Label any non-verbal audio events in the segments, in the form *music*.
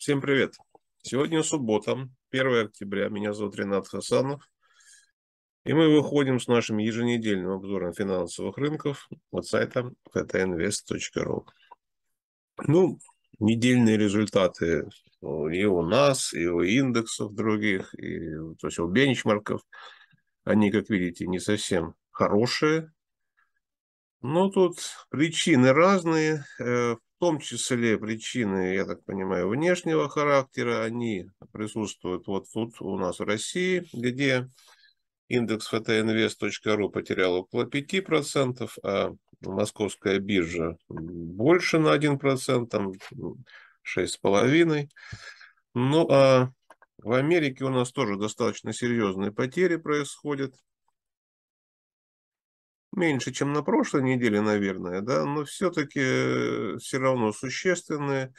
Всем привет! Сегодня суббота, 1 октября. Меня зовут Ренат Хасанов. И мы выходим с нашим еженедельным обзором финансовых рынков от сайта ktinvest.ru. Ну, недельные результаты ну, и у нас, и у индексов других, и то есть у бенчмарков, они, как видите, не совсем хорошие. Но тут причины разные. В э, в том числе причины, я так понимаю, внешнего характера, они присутствуют вот тут у нас в России, где индекс ftinvest.ru потерял около 5%, а московская биржа больше на 1%, там 6,5%. Ну а в Америке у нас тоже достаточно серьезные потери происходят меньше, чем на прошлой неделе, наверное, да, но все-таки э, все равно существенные.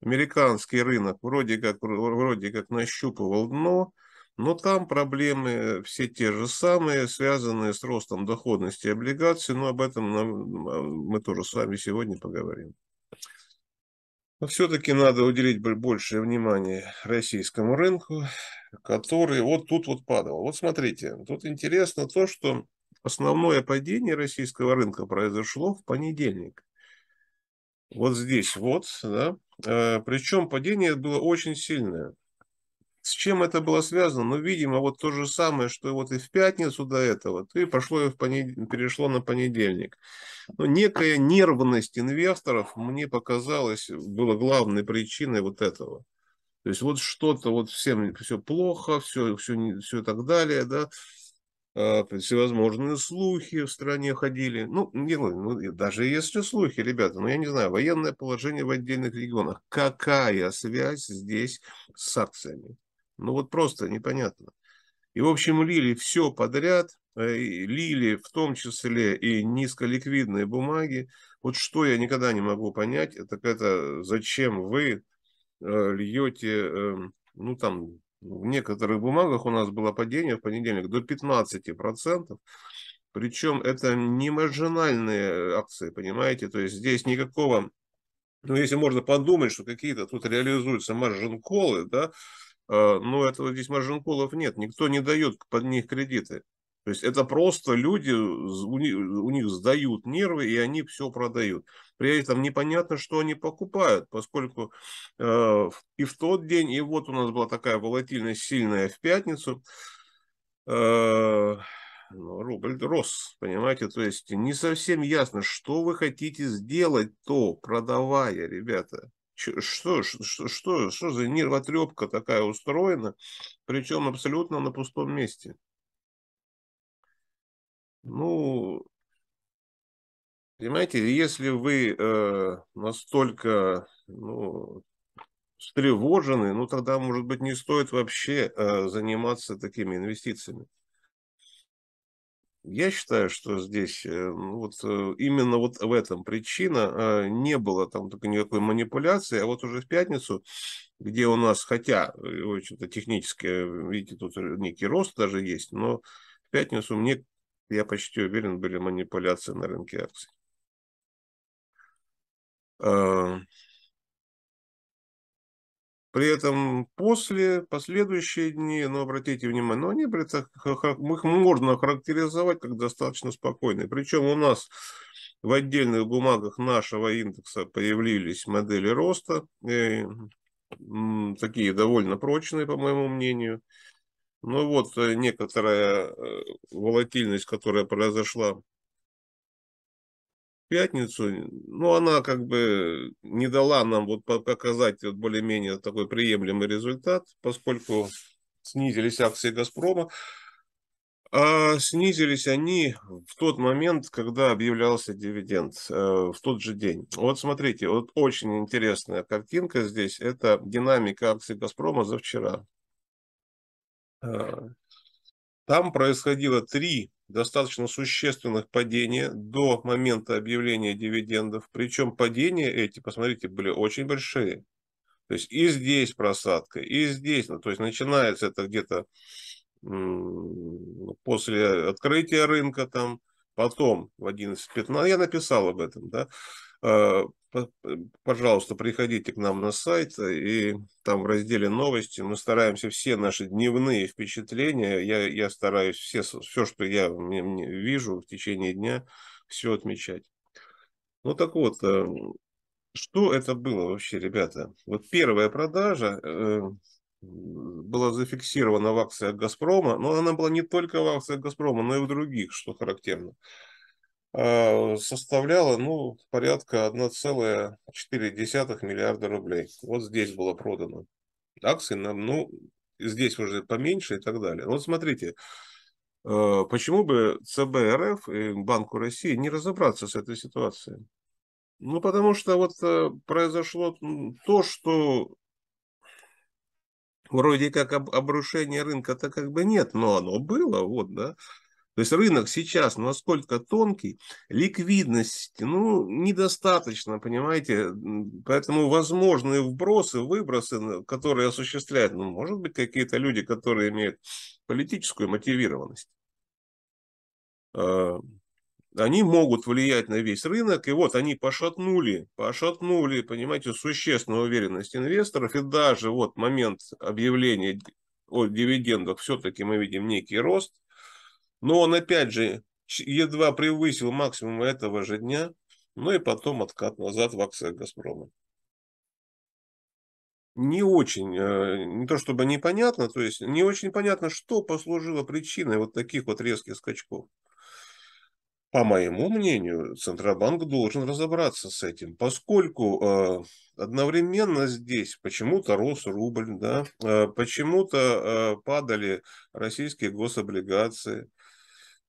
Американский рынок вроде как, вроде как нащупывал дно, но там проблемы все те же самые, связанные с ростом доходности облигаций, но об этом нам, мы тоже с вами сегодня поговорим. Но все-таки надо уделить большее внимание российскому рынку, который вот тут вот падал. Вот смотрите, тут интересно то, что основное падение российского рынка произошло в понедельник. Вот здесь вот, да. Э, Причем падение было очень сильное. С чем это было связано? Ну, видимо, вот то же самое, что вот и в пятницу до этого, и пошло и в понед... перешло на понедельник. Но ну, некая нервность инвесторов, мне показалось, была главной причиной вот этого. То есть вот что-то, вот всем все плохо, все, все, все и так далее, да. А, всевозможные слухи в стране ходили. Ну, не, ну, даже если слухи, ребята, ну, я не знаю, военное положение в отдельных регионах. Какая связь здесь с санкциями? Ну, вот просто непонятно. И, в общем, лили все подряд, э, лили в том числе и низколиквидные бумаги. Вот что я никогда не могу понять, так это зачем вы э, льете, эм, ну, там, в некоторых бумагах у нас было падение в понедельник до 15%. Причем это не маржинальные акции, понимаете? То есть здесь никакого... Ну, если можно подумать, что какие-то тут реализуются маржин-колы, да, э, но этого здесь маржин-колов нет. Никто не дает под них кредиты. То есть это просто люди, у них, у них сдают нервы, и они все продают. При этом непонятно, что они покупают, поскольку э, и в тот день, и вот у нас была такая волатильность сильная в пятницу, э, ну, рубль рос, понимаете, то есть не совсем ясно, что вы хотите сделать то, продавая, ребята. Что, что, что, что за нервотрепка такая устроена, причем абсолютно на пустом месте. Ну, понимаете, если вы э, настолько ну, встревожены, ну тогда, может быть, не стоит вообще э, заниматься такими инвестициями. Я считаю, что здесь э, ну, вот э, именно вот в этом причина. Э, не было там только никакой манипуляции, а вот уже в пятницу, где у нас, хотя, в э, то технически, э, видите, тут некий рост даже есть, но в пятницу мне я почти уверен, были манипуляции на рынке акций. Эм. При этом после, последующие дни, но ну, обратите внимание, но ну, они были так, их можно охарактеризовать как достаточно спокойные. Причем у нас в отдельных бумагах нашего индекса появились модели роста, э, такие довольно прочные, по моему мнению. Ну вот э, некоторая э, волатильность, которая произошла в пятницу, ну она как бы не дала нам вот показать вот более-менее такой приемлемый результат, поскольку снизились акции «Газпрома». А снизились они в тот момент, когда объявлялся дивиденд, э, в тот же день. Вот смотрите, вот очень интересная картинка здесь, это динамика акций «Газпрома» за вчера. Э, там происходило три достаточно существенных падения до момента объявления дивидендов. Причем падения эти, посмотрите, были очень большие. То есть и здесь просадка, и здесь. Ну, то есть начинается это где-то после открытия рынка там, потом в 11.15, я написал об этом, да, э, пожалуйста, приходите к нам на сайт, э, и там в разделе «Новости» мы стараемся все наши дневные впечатления, я, я стараюсь все, все, что я мне, мне вижу в течение дня, все отмечать. Ну так вот, э, что это было вообще, ребята? Вот первая продажа э, была зафиксирована в акциях «Газпрома», но она была не только в акциях «Газпрома», но и в других, что характерно. А, составляла ну, порядка 1,4 миллиарда рублей. Вот здесь было продано акций, ну, здесь уже поменьше и так далее. Вот смотрите, а, почему бы ЦБРФ и Банку России не разобраться с этой ситуацией? Ну, потому что вот а, произошло то, что вроде как обрушение рынка-то как бы нет, но оно было, вот, да. То есть рынок сейчас насколько тонкий, ликвидность, ну, недостаточно, понимаете. Поэтому возможные вбросы, выбросы, которые осуществляют, ну, может быть, какие-то люди, которые имеют политическую мотивированность, а, они могут влиять на весь рынок. И вот они пошатнули, пошатнули, понимаете, существенную уверенность инвесторов. И даже вот момент объявления о дивидендах все-таки мы видим некий рост – но он опять же едва превысил максимум этого же дня, ну и потом откат назад в акциях Газпрома. Не очень, э, не то чтобы непонятно, то есть не очень понятно, что послужило причиной вот таких вот резких скачков. По моему мнению, Центробанк должен разобраться с этим, поскольку э, одновременно здесь почему-то рос рубль, да, э, почему-то э, падали российские гособлигации,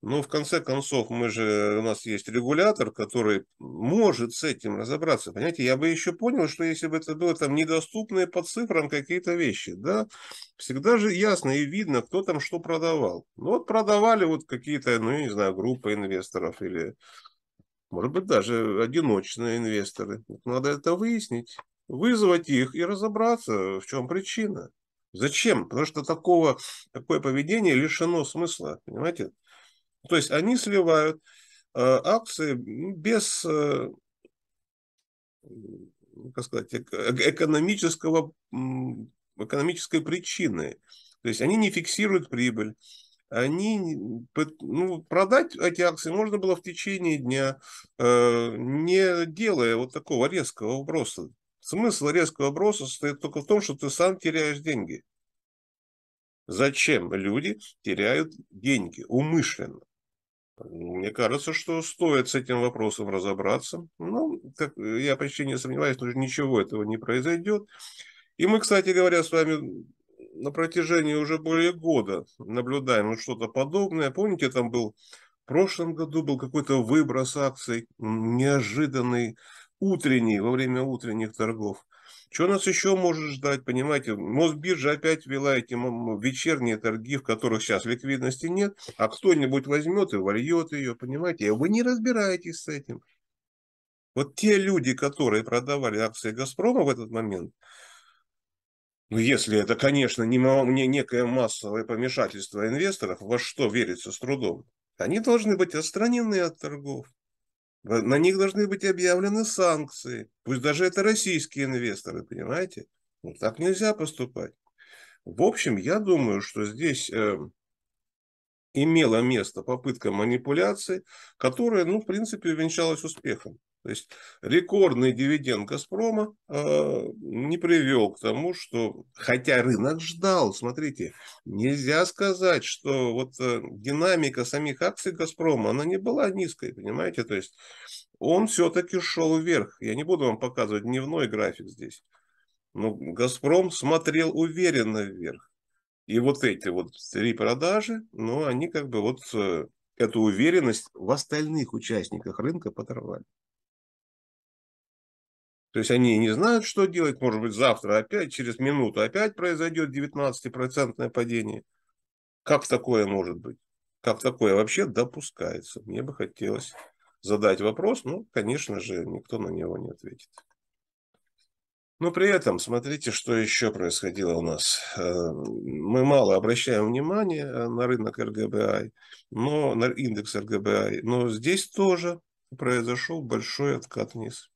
но ну, в конце концов, мы же, у нас есть регулятор, который может с этим разобраться. Понимаете, я бы еще понял, что если бы это было там недоступные по цифрам какие-то вещи, да, всегда же ясно и видно, кто там что продавал. Ну вот продавали вот какие-то, ну я не знаю, группы инвесторов или, может быть, даже одиночные инвесторы. Надо это выяснить, вызвать их и разобраться, в чем причина. Зачем? Потому что такого, такое поведение лишено смысла, понимаете? То есть они сливают э, акции ну, без э, ну, как сказать, э, экономического, экономической причины. То есть они не фиксируют прибыль. Они, ну, продать эти акции можно было в течение дня, не делая вот такого резкого вброса. Смысл резкого вброса состоит только в том, что ты сам теряешь деньги. Зачем люди теряют деньги умышленно? Мне кажется, что стоит с этим вопросом разобраться. Ну, как, я почти не сомневаюсь, что ничего этого не произойдет. И мы, кстати говоря, с вами на протяжении уже более года наблюдаем вот что-то подобное. Помните, там был в прошлом году был какой-то выброс акций неожиданный, утренний, во время утренних торгов. Что нас еще может ждать, понимаете? Мосбиржа опять вела эти вечерние торги, в которых сейчас ликвидности нет, а кто-нибудь возьмет и вольет ее, понимаете? Вы не разбираетесь с этим. Вот те люди, которые продавали акции «Газпрома» в этот момент, ну, если это, конечно, не, не некое массовое помешательство инвесторов, во что верится с трудом, они должны быть отстранены от торгов. На них должны быть объявлены санкции. Пусть даже это российские инвесторы, понимаете? Вот ну, так нельзя поступать. В общем, я думаю, что здесь э, эм, имела место попытка манипуляции, которая, ну, в принципе, увенчалась успехом. То есть рекордный дивиденд «Газпрома» э, не привел к тому, что, хотя рынок ждал, смотрите, нельзя сказать, что вот э, динамика самих акций «Газпрома», она не была низкой, понимаете, то есть он все-таки шел вверх. Я не буду вам показывать дневной график здесь, но «Газпром» смотрел уверенно вверх. И вот эти вот три продажи, ну, они как бы вот э, эту уверенность в остальных участниках рынка подорвали. То есть они не знают, что делать. Может быть, завтра опять, через минуту опять произойдет 19% падение. Как такое может быть? Как такое вообще допускается? Мне бы хотелось задать вопрос, ну, конечно же, никто на него не ответит. Но при этом, смотрите, что еще происходило у нас. Э, мы мало обращаем внимание э, на рынок РГБИ, но на индекс РГБИ, но здесь тоже произошел большой откат вниз.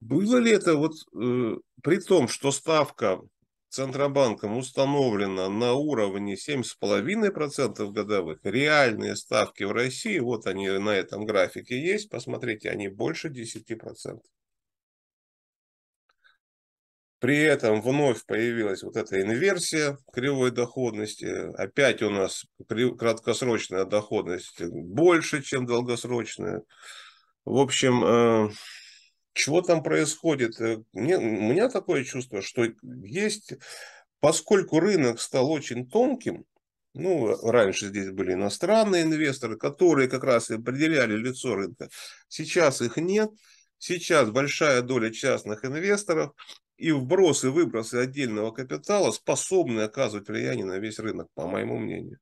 Было ли это вот э, при том, что ставка Центробанком установлена на уровне 7,5% годовых, реальные ставки в России, вот они на этом графике есть, посмотрите, они больше 10%. При этом вновь появилась вот эта инверсия кривой доходности. Опять у нас краткосрочная доходность больше, чем долгосрочная. В общем, э, чего там происходит. Э, мне, у меня такое чувство, что есть, поскольку рынок стал очень тонким, ну, раньше здесь были иностранные инвесторы, которые как раз и определяли лицо рынка. Сейчас их нет. Сейчас большая доля частных инвесторов и вбросы выбросы отдельного капитала способны оказывать влияние на весь рынок, по моему мнению.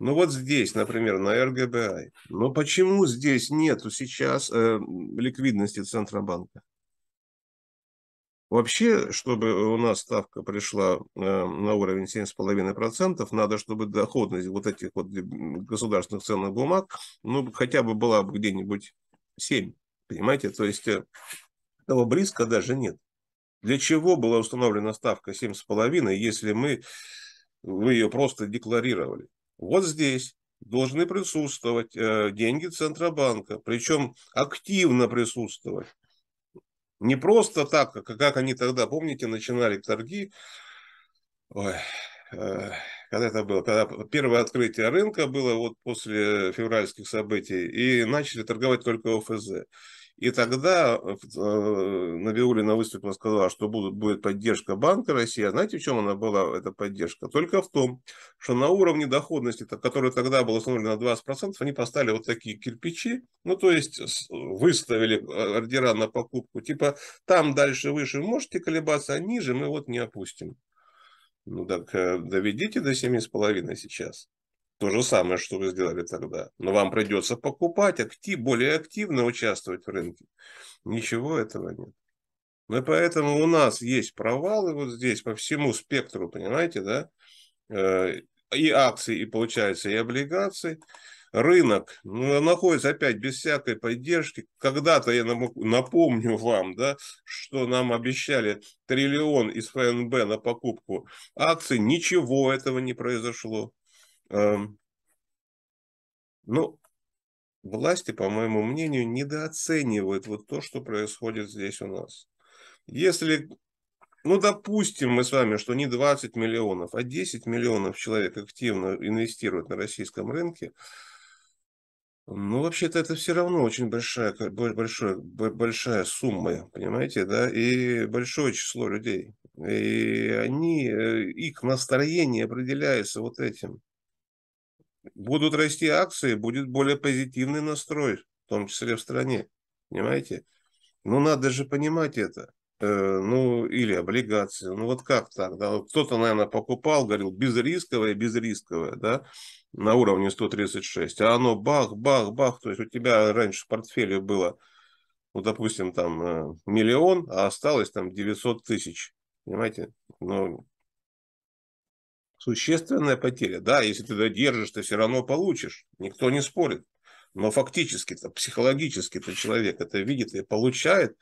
Ну вот здесь, например, на РГБИ. Но почему здесь нету сейчас э, ликвидности Центробанка? Вообще, чтобы у нас ставка пришла э, на уровень 7,5%, надо, чтобы доходность вот этих вот э, государственных ценных бумаг, ну, хотя бы была бы где-нибудь 7, понимаете? То есть, э, этого близко даже нет. Для чего была установлена ставка 7,5, если мы, вы ее просто декларировали? вот здесь должны присутствовать э, деньги Центробанка, причем активно присутствовать. Не просто так, как как они тогда, помните, начинали торги, Ой, э, когда это было, когда первое открытие рынка было вот после февральских событий, и начали торговать только ОФЗ. И тогда э, э, Набиулина выступила, сказала, что будет будет поддержка Банка России. А знаете, в чем она была, эта поддержка? Только в том, что на уровне доходности, который тогда был установлен на 20%, они поставили вот такие кирпичи, ну, то есть выставили э, ордера на покупку, типа там дальше выше можете колебаться, а ниже мы вот не опустим. Ну, так доведите до 7,5 сейчас. То же самое, что вы сделали тогда. Но вам придется покупать, актив, более активно участвовать в рынке. Ничего этого нет. Ну и поэтому у нас есть провалы вот здесь по всему спектру, понимаете, да? Э, и акции, и получается, и облигации. Рынок ну, находится опять без всякой поддержки. Когда-то я напомню вам, да, что нам обещали триллион из ФНБ на покупку акций. Ничего этого не произошло. Эм, ну, власти, по моему мнению, недооценивают вот то, что происходит здесь у нас. Если, ну, допустим, мы с вами, что не 20 миллионов, а 10 миллионов человек активно инвестируют на российском рынке, ну, вообще-то это все равно очень большая, большая, большая сумма, понимаете, да, и большое число людей. И они, э, их настроение определяется вот этим будут расти акции, будет более позитивный настрой, в том числе в стране. Понимаете? Ну, надо же понимать это. Э, ну, или облигации. Ну, вот как так? Да? Кто-то, наверное, покупал, говорил, безрисковое, безрисковое, да, на уровне 136. А оно бах, бах, бах. То есть у тебя раньше в портфеле было, ну, допустим, там э, миллион, а осталось там 900 тысяч. Понимаете? Ну, существенная потеря. Да, если ты додержишь, ты все равно получишь. Никто не спорит. Но фактически-то, психологически-то человек это видит и получает,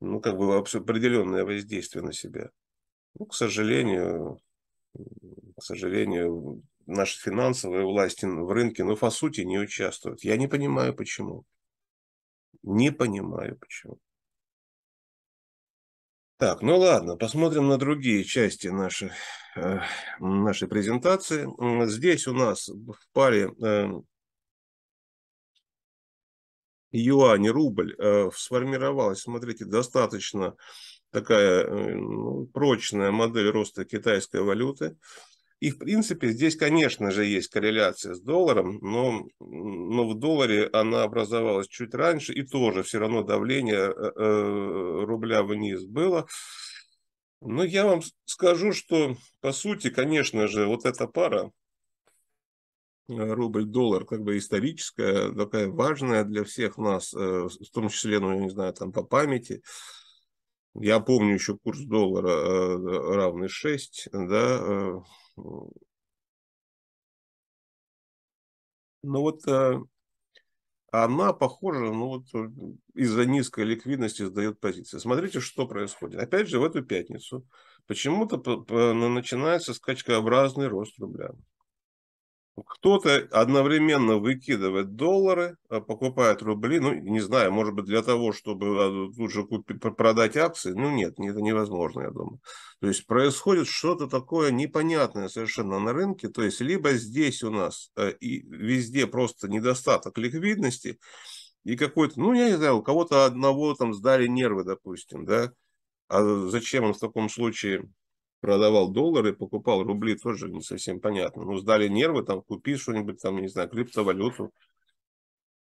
ну, как бы определенное воздействие на себя. Ну, к сожалению, к сожалению, наши финансовые власти в рынке, ну, по сути, не участвуют. Я не понимаю, почему. Не понимаю, почему. Так, ну ладно, посмотрим на другие части нашей, э, нашей презентации. Здесь у нас в паре э, юань, рубль э, сформировалась, смотрите, достаточно такая э, прочная модель роста китайской валюты. И, в принципе, здесь, конечно же, есть корреляция с долларом, но, но в долларе она образовалась чуть раньше, и тоже все равно давление э, э, рубля вниз было. Но я вам скажу, что, по сути, конечно же, вот эта пара, э, рубль-доллар как бы историческая, такая важная для всех нас, э, в том числе, ну, я не знаю, там по памяти. Я помню еще курс доллара равный 6, да, ну вот э, она, похожа, ну вот э, из-за низкой ликвидности сдает позиции. Смотрите, что происходит. Опять же, в эту пятницу почему-то начинается скачкообразный рост рубля. Кто-то одновременно выкидывает доллары, э, покупает рубли, ну, не знаю, может быть, для того, чтобы лучше э, купить, продать акции, ну, нет, это невозможно, я думаю. То есть происходит что-то такое непонятное совершенно на рынке, то есть либо здесь у нас э, и везде просто недостаток ликвидности, и какой-то, ну, я не знаю, у кого-то одного там сдали нервы, допустим, да, а зачем он в таком случае продавал доллары, покупал рубли, тоже не совсем понятно. Ну, сдали нервы, там, купи что-нибудь, там, не знаю, криптовалюту.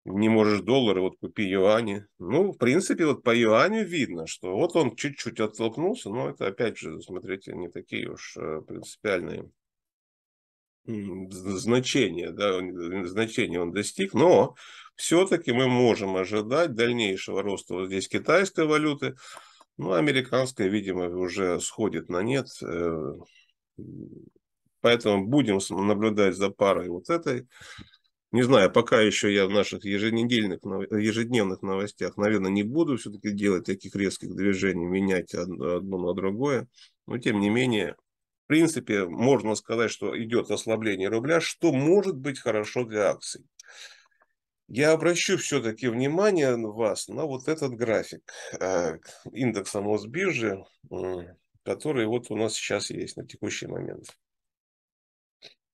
Не можешь доллары, вот купи юани. Ну, в принципе, вот по юаню видно, что вот он чуть-чуть оттолкнулся, но это, опять же, смотрите, не такие уж э, принципиальные значения, да, значения он достиг, но все-таки мы можем ожидать дальнейшего роста вот здесь китайской валюты, ну, американская, видимо, уже сходит на нет. Э, поэтому будем наблюдать за парой вот этой. Не знаю, пока еще я в наших еженедельных, ежедневных новостях, наверное, не буду все-таки делать таких резких движений, менять одно на другое. Но, тем не менее, в принципе, можно сказать, что идет ослабление рубля, что может быть хорошо для акций. Я обращу все-таки внимание вас на вот этот график э, индекса Мосбиржи, который вот у нас сейчас есть на текущий момент.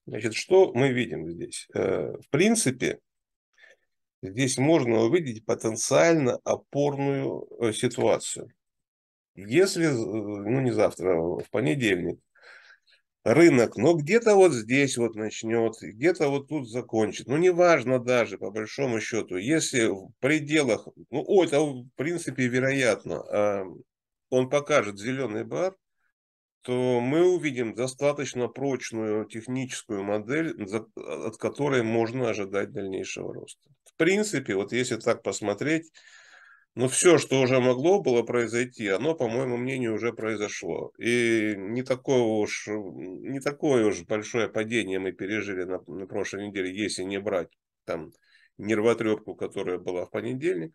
Значит, что мы видим здесь? Э, в принципе, здесь можно увидеть потенциально опорную э, ситуацию. Если, ну не завтра, а в понедельник, рынок, но где-то вот здесь вот начнет, где-то вот тут закончит. Ну, неважно даже, по большому счету, если в пределах, ну, о, это в принципе вероятно, э, он покажет зеленый бар, то мы увидим достаточно прочную техническую модель, от которой можно ожидать дальнейшего роста. В принципе, вот если так посмотреть, но все, что уже могло было произойти, оно, по моему мнению, уже произошло. И не такое уж, не такое уж большое падение мы пережили на, на прошлой неделе, если не брать там нервотрепку, которая была в понедельник.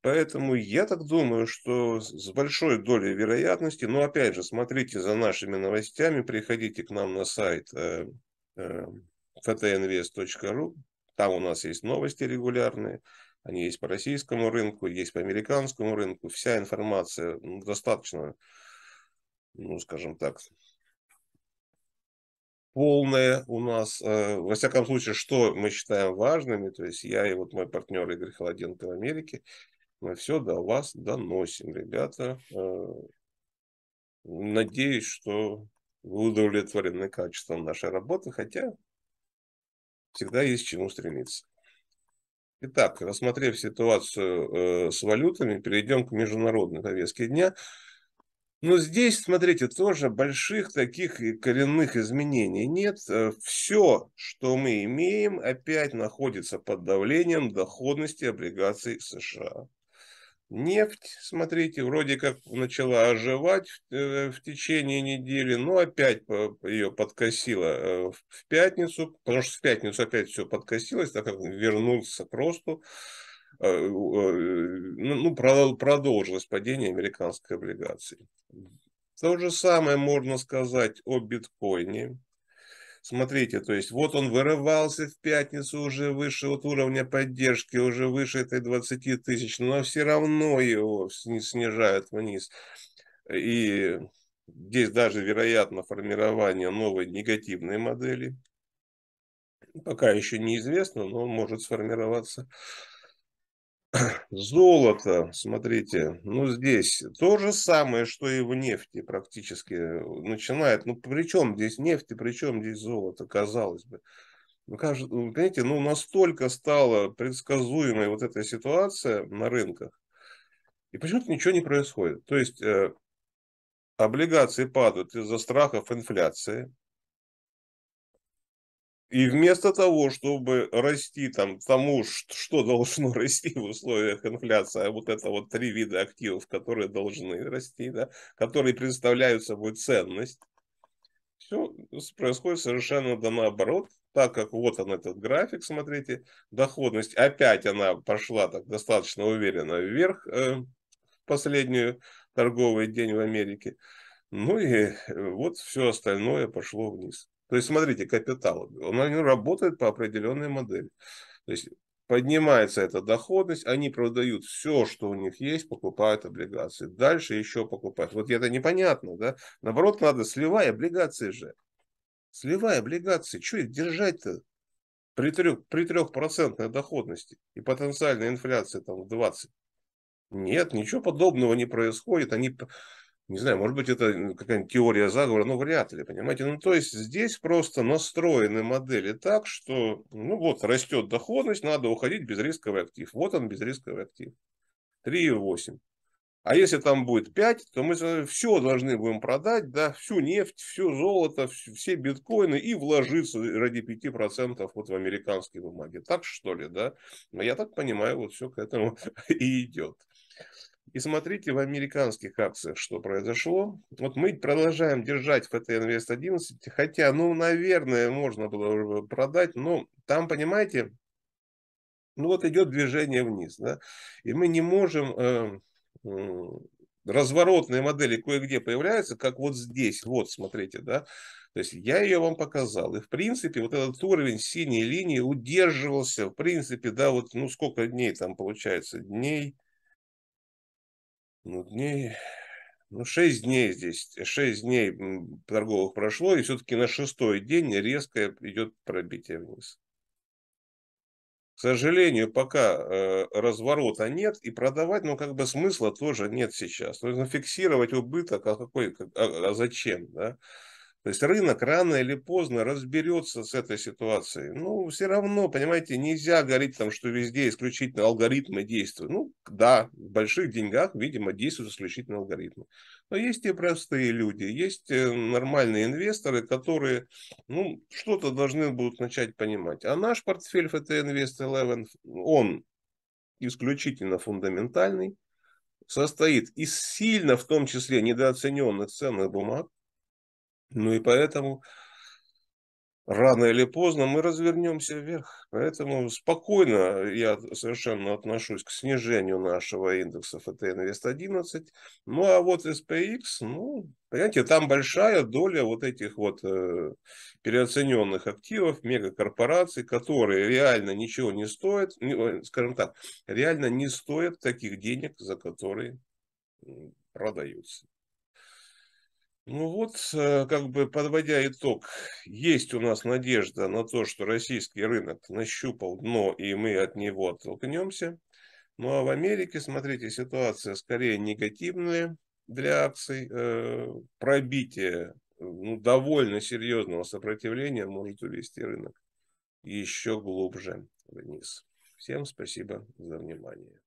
Поэтому я так думаю, что с большой долей вероятности, но опять же, смотрите за нашими новостями, приходите к нам на сайт э, э, там у нас есть новости регулярные. Они есть по российскому рынку, есть по американскому рынку. Вся информация достаточно, ну, скажем так, полная у нас, э, во всяком случае, что мы считаем важными, то есть я и вот мой партнер Игорь Холоденко в Америке, мы все до вас доносим, ребята. Э, надеюсь, что вы удовлетворены качеством нашей работы, хотя всегда есть к чему стремиться. Итак, рассмотрев ситуацию э, с валютами, перейдем к международной повестке дня. Но здесь, смотрите, тоже больших таких коренных изменений нет. Э, Все, что мы имеем, опять находится под давлением доходности облигаций США. Нефть, смотрите, вроде как начала оживать в, э, в течение недели, но опять ее подкосило э, в пятницу, потому что в пятницу опять все подкосилось, так как вернулся к росту. Э, ну, ну продолжилось падение американской облигации. То же самое можно сказать о биткоине. Смотрите, то есть вот он вырывался в пятницу уже выше вот уровня поддержки, уже выше этой 20 тысяч, но все равно его снижают вниз. И здесь даже вероятно формирование новой негативной модели. Пока еще неизвестно, но может сформироваться. *clears throat* Золото, смотрите, ну здесь то же самое, что и в нефти практически э, начинает. Ну при чем здесь нефть и при чем здесь золото, казалось бы. Ну, ну, понимаете, ну настолько стала предсказуемой вот эта ситуация на рынках, и почему-то ничего не происходит. То есть э, облигации падают из-за страхов инфляции, и вместо того, чтобы расти там тому, что должно *laughs* расти в условиях инфляции, а вот это вот три вида активов, которые должны расти, да, которые представляют собой ценность, все происходит совершенно да наоборот, так как вот он этот график, смотрите, доходность, опять она пошла так достаточно уверенно вверх э, в последний торговый день в Америке, ну и э, вот все остальное пошло вниз. То есть, смотрите, капитал, он, он работает по определенной модели. То есть, поднимается эта доходность, они продают все, что у них есть, покупают облигации. Дальше еще покупают. Вот это непонятно, да? Наоборот, надо сливай облигации же. Сливай облигации, что их держать-то? При, трех, при трехпроцентной доходности и потенциальной инфляции там в 20. Нет, ничего подобного не происходит. Они не знаю, может быть, это какая-нибудь теория заговора, но вряд ли, понимаете? Ну, то есть здесь просто настроены модели так, что, ну вот, растет доходность, надо уходить в безрисковый актив. Вот он, безрисковый актив. 3,8. А если там будет 5, то мы все должны будем продать, да, всю нефть, все золото, все биткоины и вложиться ради 5% вот в американские бумаги. Так что ли, да? Но ну, Я так понимаю, вот все к этому *laughs* и идет. И смотрите в американских акциях, что произошло. Вот мы продолжаем держать ФТ Инвест 11, хотя, ну, наверное, можно было продать, но там, понимаете, ну вот идет движение вниз, да, и мы не можем, э, э, разворотные модели кое-где появляются, как вот здесь, вот, смотрите, да, то есть я ее вам показал. И в принципе вот этот уровень синей линии удерживался, в принципе, да, вот ну сколько дней там получается, дней ну, дней, ну, 6 дней здесь, 6 дней торговых прошло, и все-таки на шестой день резко идет пробитие вниз. К сожалению, пока э, разворота нет, и продавать, ну, как бы смысла тоже нет сейчас. То Нужно фиксировать убыток, а какой, а, а зачем, да? То есть рынок рано или поздно разберется с этой ситуацией. Ну, все равно, понимаете, нельзя говорить там, что везде исключительно алгоритмы действуют. Ну, да, в больших деньгах, видимо, действуют исключительно алгоритмы. Но есть и простые люди, есть э, нормальные инвесторы, которые, ну, что-то должны будут начать понимать. А наш портфель FT Invest 11, он исключительно фундаментальный, состоит из сильно, в том числе, недооцененных ценных бумаг, ну и поэтому рано или поздно мы развернемся вверх. Поэтому спокойно я совершенно отношусь к снижению нашего индекса FT Invest 11. Ну а вот SPX, ну, понимаете, там большая доля вот этих вот э, переоцененных активов, мегакорпораций, которые реально ничего не стоят, скажем так, реально не стоят таких денег, за которые продаются. Ну вот, э, как бы подводя итог, есть у нас надежда на то, что российский рынок нащупал дно, и мы от него оттолкнемся. Ну а в Америке, смотрите, ситуация скорее негативная для акций. Э, пробитие ну, довольно серьезного сопротивления может увести рынок еще глубже вниз. Всем спасибо за внимание.